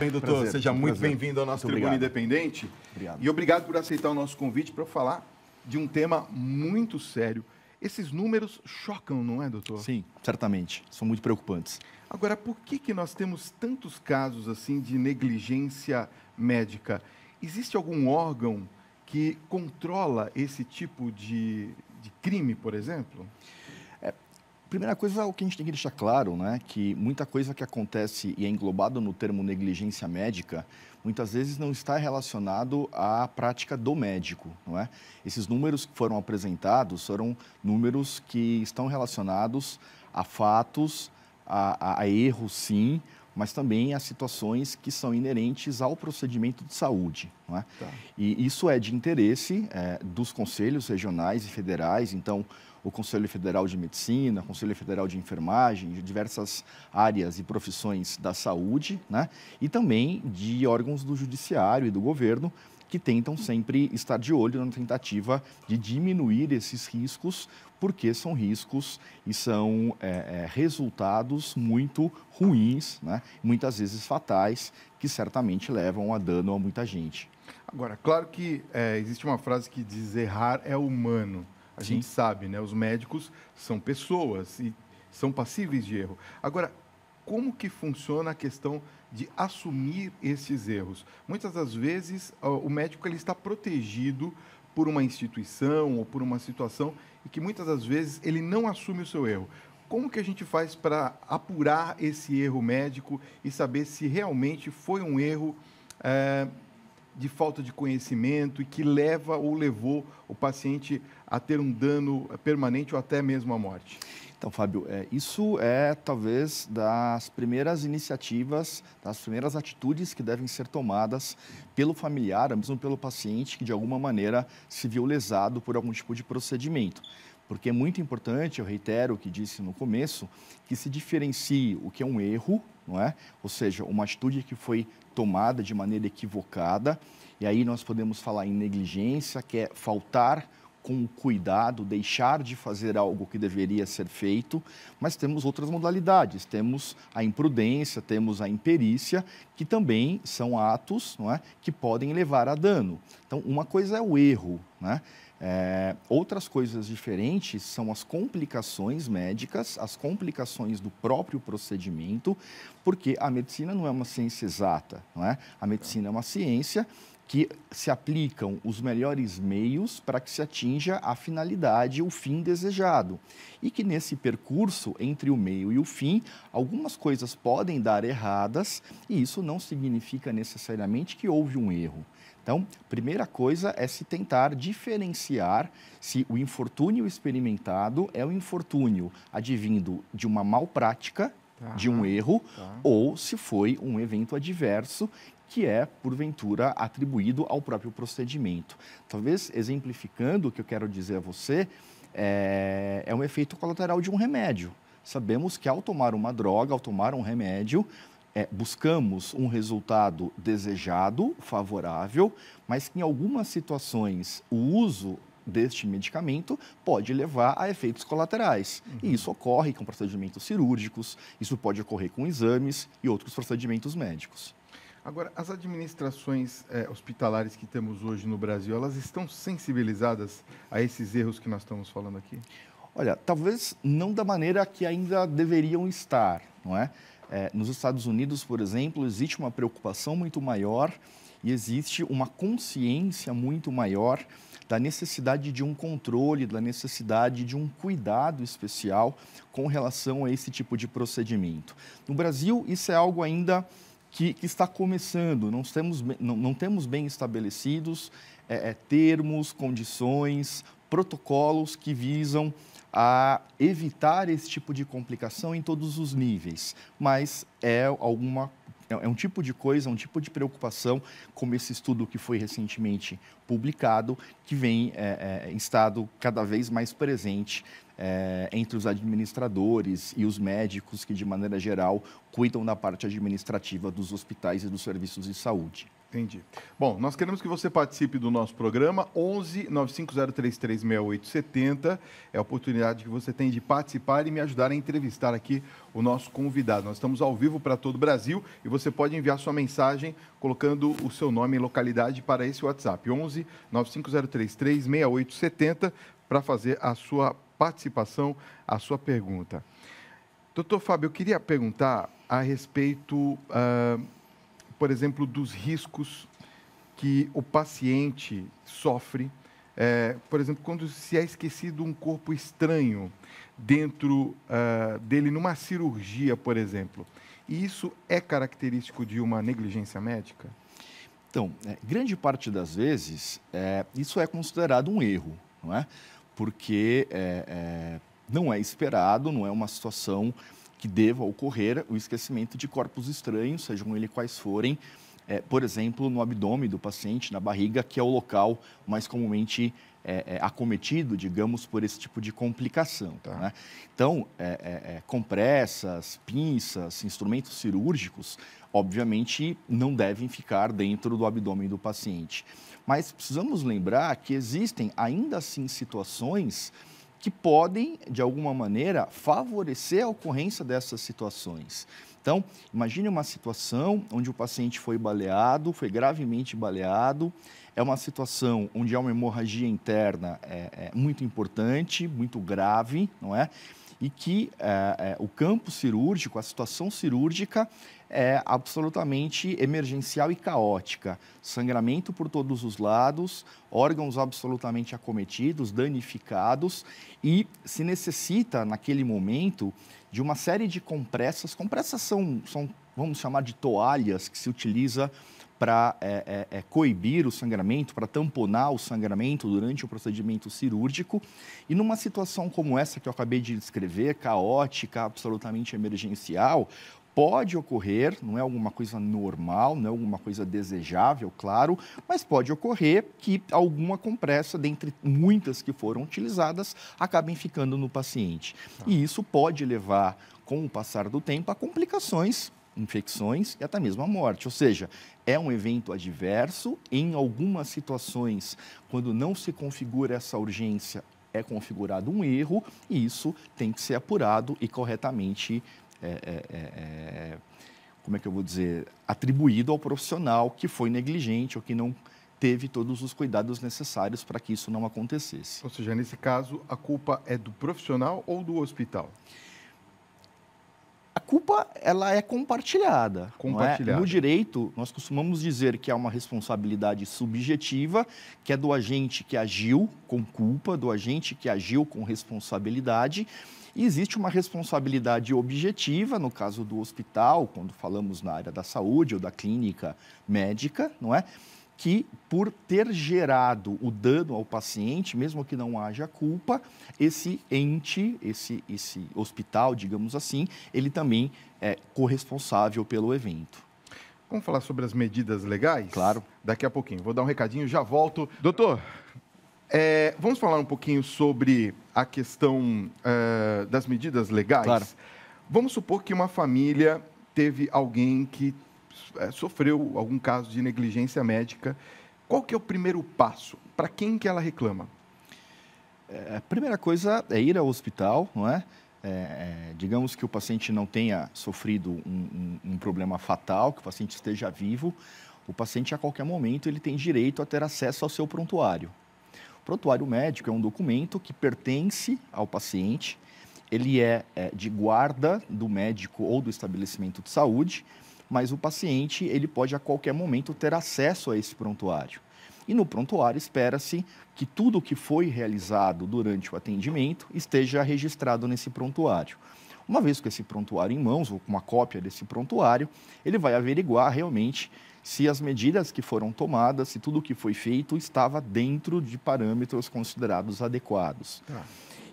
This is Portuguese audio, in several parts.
Bem, doutor, prazer, seja muito bem-vindo ao nosso muito Tribuna obrigado. Independente. Obrigado. E obrigado por aceitar o nosso convite para falar de um tema muito sério. Esses números chocam, não é, doutor? Sim, certamente. São muito preocupantes. Agora, por que, que nós temos tantos casos assim de negligência médica? Existe algum órgão que controla esse tipo de, de crime, por exemplo? Sim. Primeira coisa, o que a gente tem que deixar claro, né, que muita coisa que acontece e é englobado no termo negligência médica, muitas vezes não está relacionado à prática do médico, não é? Esses números que foram apresentados foram números que estão relacionados a fatos, a, a, a erros, sim, mas também a situações que são inerentes ao procedimento de saúde. Não é? Tá. E isso é de interesse é, dos conselhos regionais e federais, então o Conselho Federal de Medicina, o Conselho Federal de Enfermagem, de diversas áreas e profissões da saúde, né? e também de órgãos do Judiciário e do governo que tentam sempre estar de olho na tentativa de diminuir esses riscos, porque são riscos e são é, é, resultados muito ruins, né? muitas vezes fatais, que certamente levam a dano a muita gente. Agora, claro que é, existe uma frase que diz errar é humano. A Sim. gente sabe, né? Os médicos são pessoas e são passíveis de erro. Agora, como que funciona a questão de assumir esses erros? Muitas das vezes o médico ele está protegido por uma instituição ou por uma situação e que muitas das vezes ele não assume o seu erro. Como que a gente faz para apurar esse erro médico e saber se realmente foi um erro é, de falta de conhecimento e que leva ou levou o paciente a ter um dano permanente ou até mesmo a morte? Então, Fábio, é, isso é talvez das primeiras iniciativas, das primeiras atitudes que devem ser tomadas pelo familiar, mesmo pelo paciente que de alguma maneira se viu lesado por algum tipo de procedimento. Porque é muito importante, eu reitero o que disse no começo, que se diferencie o que é um erro, não é? Ou seja, uma atitude que foi tomada de maneira equivocada. E aí nós podemos falar em negligência, que é faltar com cuidado, deixar de fazer algo que deveria ser feito, mas temos outras modalidades, temos a imprudência, temos a imperícia, que também são atos não é, que podem levar a dano. Então, uma coisa é o erro, né? É, outras coisas diferentes são as complicações médicas, as complicações do próprio procedimento, porque a medicina não é uma ciência exata, não é? A medicina é uma ciência que se aplicam os melhores meios para que se atinja a finalidade, o fim desejado. E que nesse percurso entre o meio e o fim, algumas coisas podem dar erradas e isso não significa necessariamente que houve um erro. Então, primeira coisa é se tentar diferenciar se o infortúnio experimentado é o infortúnio advindo de uma malprática de um erro tá. ou se foi um evento adverso que é, porventura, atribuído ao próprio procedimento. Talvez exemplificando o que eu quero dizer a você, é, é um efeito colateral de um remédio. Sabemos que ao tomar uma droga, ao tomar um remédio, é, buscamos um resultado desejado, favorável, mas que em algumas situações o uso deste medicamento pode levar a efeitos colaterais. Uhum. E isso ocorre com procedimentos cirúrgicos, isso pode ocorrer com exames e outros procedimentos médicos. Agora, as administrações eh, hospitalares que temos hoje no Brasil, elas estão sensibilizadas a esses erros que nós estamos falando aqui? Olha, talvez não da maneira que ainda deveriam estar, não é? é nos Estados Unidos, por exemplo, existe uma preocupação muito maior e existe uma consciência muito maior da necessidade de um controle, da necessidade de um cuidado especial com relação a esse tipo de procedimento. No Brasil, isso é algo ainda que, que está começando, não temos, não, não temos bem estabelecidos é, é, termos, condições, protocolos que visam a evitar esse tipo de complicação em todos os níveis, mas é alguma é, é um tipo de coisa, um tipo de preocupação, como esse estudo que foi recentemente publicado, que vem é, é, em estado cada vez mais presente é, entre os administradores e os médicos que, de maneira geral, cuidam da parte administrativa dos hospitais e dos serviços de saúde. Entendi. Bom, nós queremos que você participe do nosso programa 11 950336870. É a oportunidade que você tem de participar e me ajudar a entrevistar aqui o nosso convidado. Nós estamos ao vivo para todo o Brasil e você pode enviar sua mensagem colocando o seu nome e localidade para esse WhatsApp 11 11 9503 6870 para fazer a sua participação, a sua pergunta. Doutor Fábio, eu queria perguntar a respeito, uh, por exemplo, dos riscos que o paciente sofre, é, por exemplo, quando se é esquecido um corpo estranho dentro uh, dele numa cirurgia, por exemplo. E isso é característico de uma negligência médica? Então, é, grande parte das vezes, é, isso é considerado um erro, não é? Porque é, é, não é esperado, não é uma situação que deva ocorrer o esquecimento de corpos estranhos, sejam eles quais forem, é, por exemplo, no abdômen do paciente, na barriga, que é o local mais comumente é, é, acometido, digamos, por esse tipo de complicação. Tá. Né? Então, é, é, compressas, pinças, instrumentos cirúrgicos, obviamente, não devem ficar dentro do abdômen do paciente. Mas precisamos lembrar que existem ainda assim situações que podem, de alguma maneira, favorecer a ocorrência dessas situações. Então, imagine uma situação onde o paciente foi baleado, foi gravemente baleado, é uma situação onde há uma hemorragia interna é, é muito importante, muito grave, não é? E que é, é o campo cirúrgico, a situação cirúrgica, é absolutamente emergencial e caótica. Sangramento por todos os lados, órgãos absolutamente acometidos, danificados e se necessita, naquele momento, de uma série de compressas. Compressas são, são vamos chamar de toalhas, que se utiliza para é, é, é, coibir o sangramento, para tamponar o sangramento durante o procedimento cirúrgico. E numa situação como essa que eu acabei de descrever, caótica, absolutamente emergencial, pode ocorrer, não é alguma coisa normal, não é alguma coisa desejável, claro, mas pode ocorrer que alguma compressa, dentre muitas que foram utilizadas, acabem ficando no paciente. Ah. E isso pode levar, com o passar do tempo, a complicações infecções e até mesmo a morte. Ou seja, é um evento adverso. Em algumas situações, quando não se configura essa urgência, é configurado um erro e isso tem que ser apurado e corretamente é, é, é, é, como é que eu vou dizer, atribuído ao profissional que foi negligente ou que não teve todos os cuidados necessários para que isso não acontecesse. Ou seja, nesse caso, a culpa é do profissional ou do hospital? culpa ela é compartilhada. É? compartilhada. É? No direito, nós costumamos dizer que há uma responsabilidade subjetiva, que é do agente que agiu com culpa, do agente que agiu com responsabilidade. E existe uma responsabilidade objetiva, no caso do hospital, quando falamos na área da saúde ou da clínica médica, não é? que, por ter gerado o dano ao paciente, mesmo que não haja culpa, esse ente, esse, esse hospital, digamos assim, ele também é corresponsável pelo evento. Vamos falar sobre as medidas legais? Claro. Daqui a pouquinho. Vou dar um recadinho, já volto. Doutor, é, vamos falar um pouquinho sobre a questão é, das medidas legais? Claro. Vamos supor que uma família teve alguém que é, sofreu algum caso de negligência médica, qual que é o primeiro passo? Para quem que ela reclama? É, a primeira coisa é ir ao hospital, não é? é? É, digamos que o paciente não tenha sofrido um, um, um, problema fatal, que o paciente esteja vivo, o paciente a qualquer momento ele tem direito a ter acesso ao seu prontuário. O prontuário médico é um documento que pertence ao paciente, ele é, é de guarda do médico ou do estabelecimento de saúde mas o paciente ele pode a qualquer momento ter acesso a esse prontuário. E no prontuário espera-se que tudo o que foi realizado durante o atendimento esteja registrado nesse prontuário. Uma vez com esse prontuário em mãos, ou com uma cópia desse prontuário, ele vai averiguar realmente se as medidas que foram tomadas, se tudo o que foi feito estava dentro de parâmetros considerados adequados. Ah.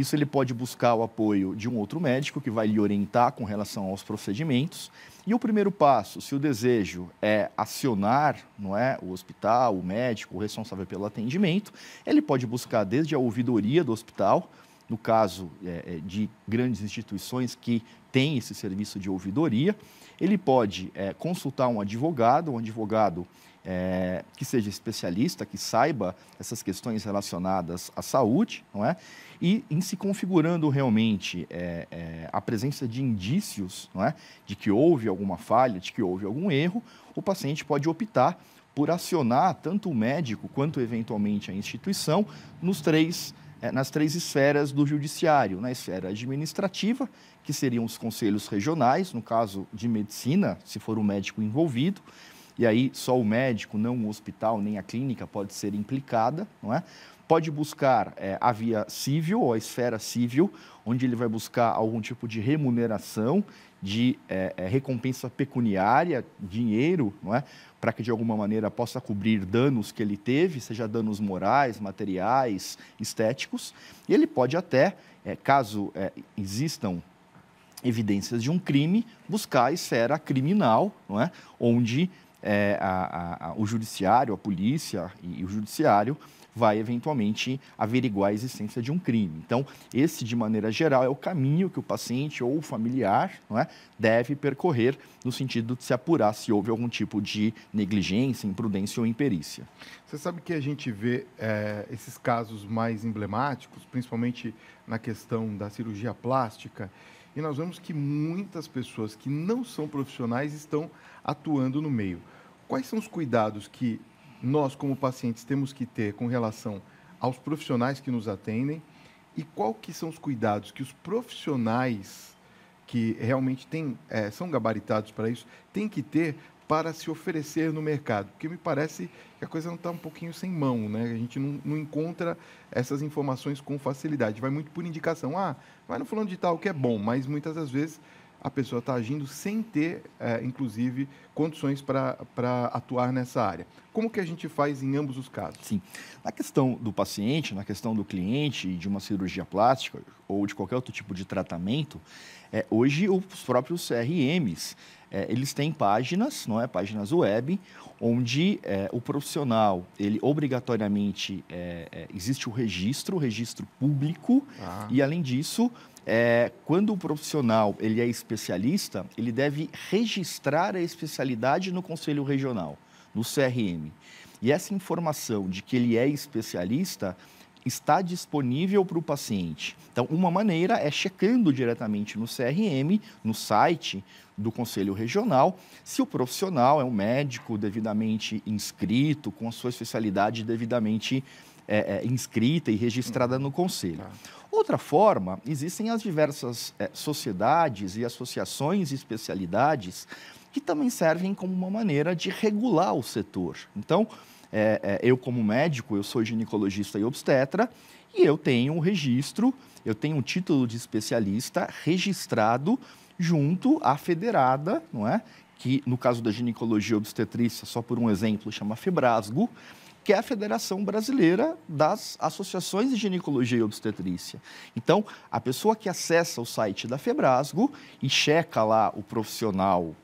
Isso ele pode buscar o apoio de um outro médico que vai lhe orientar com relação aos procedimentos. E o primeiro passo, se o desejo é acionar, não é, o hospital, o médico, o responsável pelo atendimento, ele pode buscar desde a ouvidoria do hospital, no caso é, é de grandes instituições que têm esse serviço de ouvidoria, ele pode é, consultar um advogado, um advogado é, que seja especialista, que saiba essas questões relacionadas à saúde, não é? E em se configurando realmente é, é, a presença de indícios, não é? De que houve alguma falha, de que houve algum erro, o paciente pode optar por acionar tanto o médico quanto eventualmente a instituição nos três é, nas três esferas do judiciário, na esfera administrativa, que seriam os conselhos regionais, no caso de medicina, se for o médico envolvido, e aí só o médico, não o hospital, nem a clínica pode ser implicada, não é? Pode buscar é, a via civil ou a esfera civil, onde ele vai buscar algum tipo de remuneração, de é, é, recompensa pecuniária, dinheiro, não é? para que de alguma maneira possa cobrir danos que ele teve, seja danos morais, materiais, estéticos. E ele pode até, é, caso é, existam evidências de um crime, buscar a esfera criminal, não é? onde é, a, a, o judiciário, a polícia e, e o judiciário vai eventualmente averiguar a existência de um crime. Então, esse, de maneira geral, é o caminho que o paciente ou o familiar é, deve percorrer no sentido de se apurar se houve algum tipo de negligência, imprudência ou imperícia. Você sabe que a gente vê é, esses casos mais emblemáticos, principalmente na questão da cirurgia plástica, e nós vemos que muitas pessoas que não são profissionais estão atuando no meio. Quais são os cuidados que nós, como pacientes, temos que ter com relação aos profissionais que nos atendem e qual que são os cuidados que os profissionais que realmente têm, é, são gabaritados para isso têm que ter para se oferecer no mercado? Porque me parece que a coisa não está um pouquinho sem mão, né? A gente não, não, encontra essas informações com facilidade. Vai muito por indicação. Ah, vai no fulano de tal, que é bom, mas muitas das vezes a pessoa está agindo sem ter, é, inclusive, condições para atuar nessa área. Como que a gente faz em ambos os casos? Sim. Na questão do paciente, na questão do cliente de uma cirurgia plástica ou de qualquer outro tipo de tratamento, é, hoje os próprios CRMs, é, eles têm páginas, não é? Páginas web, onde é, o profissional, ele obrigatoriamente é, é, existe o registro, o registro público, ah. e além disso, é, quando o profissional ele é especialista, ele deve registrar a especialidade especialidade no Conselho Regional, no CRM. E essa informação de que ele é especialista está disponível para o paciente. Então, uma maneira é checando diretamente no CRM, no site do Conselho Regional, se o profissional é um médico devidamente inscrito, com a sua especialidade devidamente é, é, inscrita e registrada no Conselho. Tá. Outra forma, existem as diversas é, sociedades e associações e especialidades que também servem como uma maneira de regular o setor. Então, é, é, eu como médico, eu sou ginecologista e obstetra, e eu tenho um registro, eu tenho um título de especialista registrado junto à federada, não é? Que no caso da ginecologia obstetrícia, só por um exemplo, chama Febrasgo, que é a Federação Brasileira das Associações de Ginecologia e Obstetrícia. Então, a pessoa que acessa o site da Febrasgo e checa lá o profissional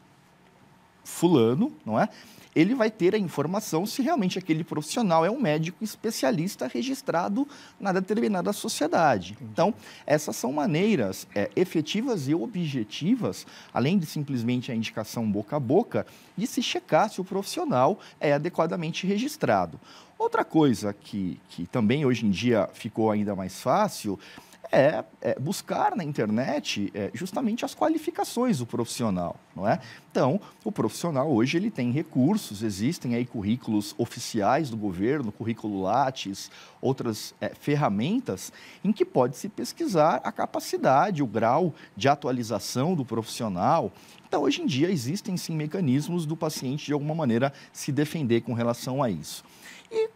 fulano, não é? Ele vai ter a informação se realmente aquele profissional é um médico especialista registrado na determinada sociedade. Então, essas são maneiras é, efetivas e objetivas, além de simplesmente a indicação boca a boca, de se checar se o profissional é adequadamente registrado. Outra coisa que, que também hoje em dia ficou ainda mais fácil é, é, buscar na internet é, justamente as qualificações do profissional, não é? Então, o profissional hoje ele tem recursos, existem aí currículos oficiais do governo, currículo Lattes, outras é, ferramentas em que pode se pesquisar a capacidade, o grau de atualização do profissional. Então, hoje em dia existem sim mecanismos do paciente de alguma maneira se defender com relação a isso. E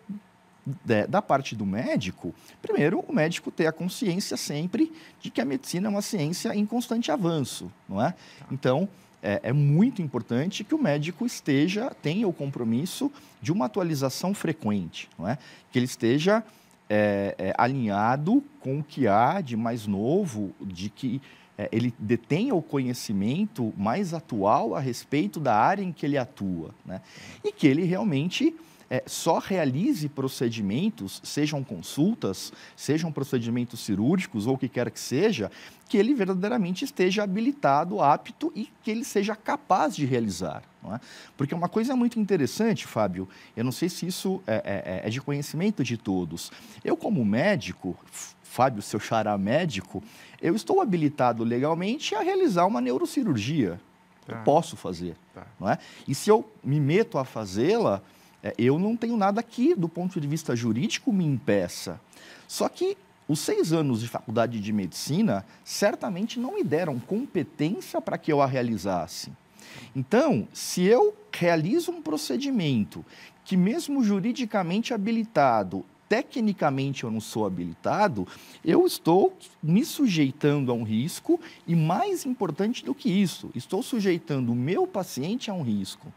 da parte do médico, primeiro, o médico ter a consciência sempre de que a medicina é uma ciência em constante avanço, não é? Tá. Então, é, é, muito importante que o médico esteja, tenha o compromisso de uma atualização frequente, não é? Que ele esteja é, é, alinhado com o que há de mais novo, de que é, ele detenha o conhecimento mais atual a respeito da área em que ele atua, né? Tá. E que ele realmente é, só realize procedimentos, sejam consultas, sejam procedimentos cirúrgicos ou o que quer que seja, que ele verdadeiramente esteja habilitado, apto e que ele seja capaz de realizar. Não é? Porque uma coisa muito interessante, Fábio, eu não sei se isso é, é, é, é de conhecimento de todos. Eu, como médico, Fábio, seu xará médico, eu estou habilitado legalmente a realizar uma neurocirurgia. Tá. Eu posso fazer, tá. não é? E se eu me meto a fazê-la, é, eu não tenho nada que, do ponto de vista jurídico, me impeça. Só que os seis anos de faculdade de medicina certamente não me deram competência para que eu a realizasse. Então, se eu realizo um procedimento que, mesmo juridicamente habilitado, tecnicamente eu não sou habilitado, eu estou me sujeitando a um risco e, mais importante do que isso, estou sujeitando o meu paciente a um risco.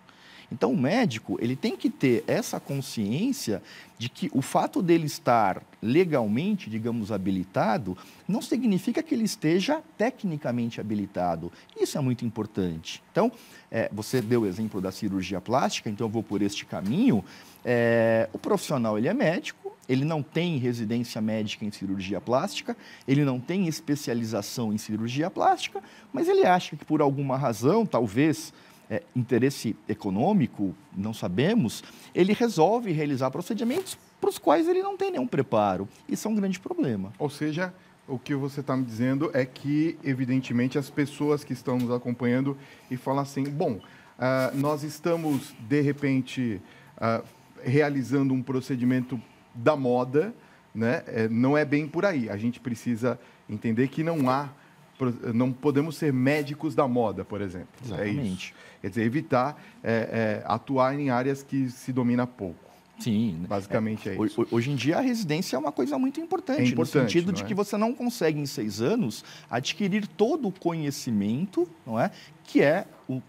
Então, o médico ele tem que ter essa consciência de que o fato dele estar legalmente, digamos, habilitado, não significa que ele esteja tecnicamente habilitado. Isso é muito importante. Então, é, você deu o exemplo da cirurgia plástica, então eu vou por este caminho. É, o profissional ele é médico, ele não tem residência médica em cirurgia plástica, ele não tem especialização em cirurgia plástica, mas ele acha que por alguma razão, talvez é, interesse econômico, não sabemos, ele resolve realizar procedimentos para os quais ele não tem nenhum preparo. Isso é um grande problema. Ou seja, o que você está me dizendo é que, evidentemente, as pessoas que estão nos acompanhando e falam assim: bom, uh, nós estamos, de repente, uh, realizando um procedimento da moda, né? É, não é bem por aí. A gente precisa entender que não há não podemos ser médicos da moda, por exemplo. Exatamente. É isso. Quer dizer, evitar é, é, atuar em áreas que se domina pouco. Sim. Basicamente é, é, isso. Hoje em dia, a residência é uma coisa muito importante, é importante no sentido é? de que você não consegue, em seis anos, adquirir todo o conhecimento, não é? Que é o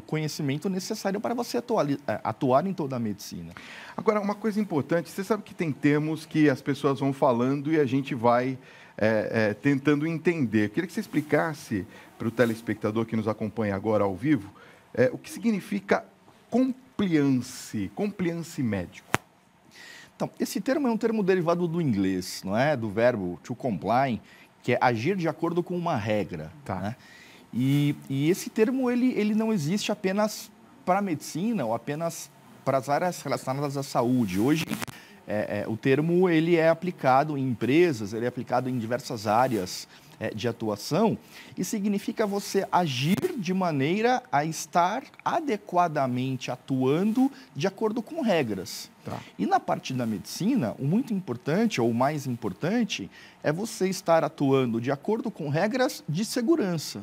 conhecimento necessário para você atuar, é, atuar em toda a medicina. Agora, uma coisa importante, você sabe que tem termos que as pessoas vão falando e a gente vai é, é, tentando entender. Eu queria que você explicasse para o telespectador que nos acompanha agora ao vivo é, o que significa compliance, compliance médico. Então, esse termo é um termo derivado do inglês, não é? Do verbo to comply, que é agir de acordo com uma regra. Tá. Né? E, e, esse termo ele, ele não existe apenas para a medicina ou apenas para as áreas relacionadas à saúde. Hoje, é, é, o termo ele é aplicado em empresas, ele é aplicado em diversas áreas é, de atuação e significa você agir de maneira a estar adequadamente atuando de acordo com regras. Tá. E na parte da medicina, o muito importante ou o mais importante é você estar atuando de acordo com regras de segurança.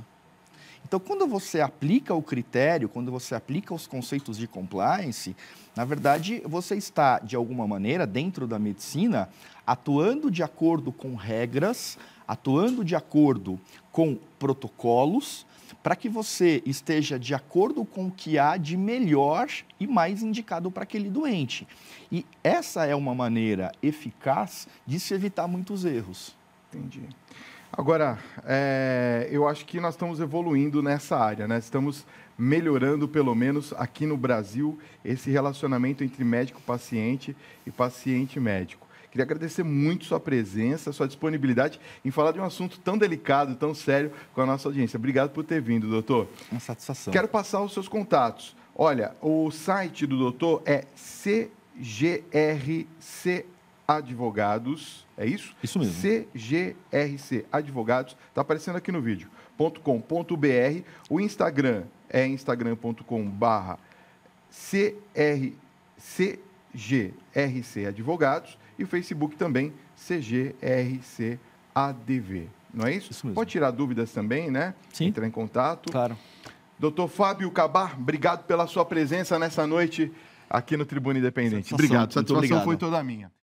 Então, quando você aplica o critério, quando você aplica os conceitos de compliance, na verdade, você está, de alguma maneira, dentro da medicina, atuando de acordo com regras, atuando de acordo com protocolos, para que você esteja de acordo com o que há de melhor e mais indicado para aquele doente. E essa é uma maneira eficaz de se evitar muitos erros. Entendi. Agora, é, eu acho que nós estamos evoluindo nessa área, né? Estamos melhorando, pelo menos aqui no Brasil, esse relacionamento entre médico-paciente e paciente-médico. Queria agradecer muito sua presença, sua disponibilidade em falar de um assunto tão delicado, tão sério com a nossa audiência. Obrigado por ter vindo, doutor. Uma satisfação. Quero passar os seus contatos. Olha, o site do doutor é cgrc advogados, é isso? Isso mesmo. CGRC advogados, está aparecendo aqui no vídeo. .com.br, o Instagram é instagram.com/barra CGRC Advogados e o Facebook também CGRC ADV. Não é isso? isso Pode tirar dúvidas também, né? Sim. Entrar em contato. Claro. Doutor Fábio Cabar, obrigado pela sua presença nessa noite aqui no Tribuna Independente. Satisfação, obrigado, satisfação obrigado. foi toda minha.